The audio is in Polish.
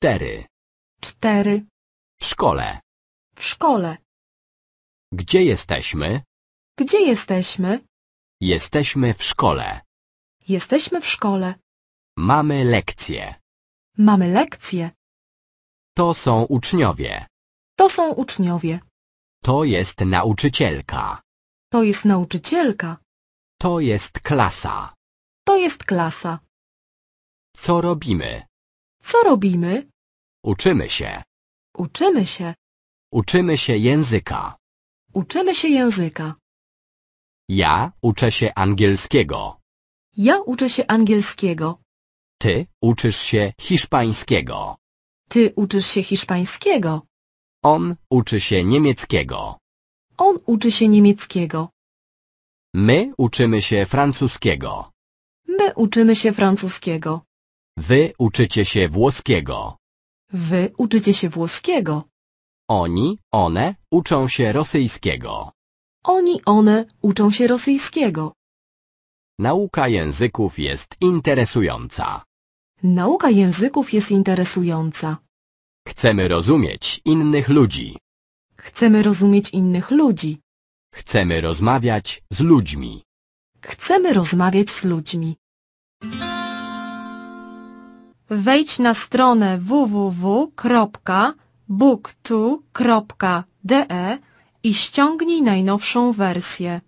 Cztery. Cztery. W szkole. W szkole. Gdzie jesteśmy? Gdzie jesteśmy? Jesteśmy w szkole. Jesteśmy w szkole. Mamy lekcje. Mamy lekcje. To są uczniowie. To są uczniowie. To jest nauczycielka. To jest nauczycielka. To jest klasa. To jest klasa. Co robimy? Co robimy? Uczymy się. Uczymy się. Uczymy się języka. Uczymy się języka. Ja uczę się angielskiego. Ja uczę się angielskiego. Ty uczysz się hiszpańskiego. Ty uczysz się hiszpańskiego. On uczy się niemieckiego. On uczy się niemieckiego. My uczymy się francuskiego. My uczymy się francuskiego. Wy uczycie się włoskiego. Wy uczycie się włoskiego. Oni, one uczą się rosyjskiego. Oni, one uczą się rosyjskiego. Nauka języków jest interesująca. Nauka języków jest interesująca. Chcemy rozumieć innych ludzi. Chcemy rozumieć innych ludzi. Chcemy rozmawiać z ludźmi. Chcemy rozmawiać z ludźmi. Wejdź na stronę www.booktu.de i ściągnij najnowszą wersję.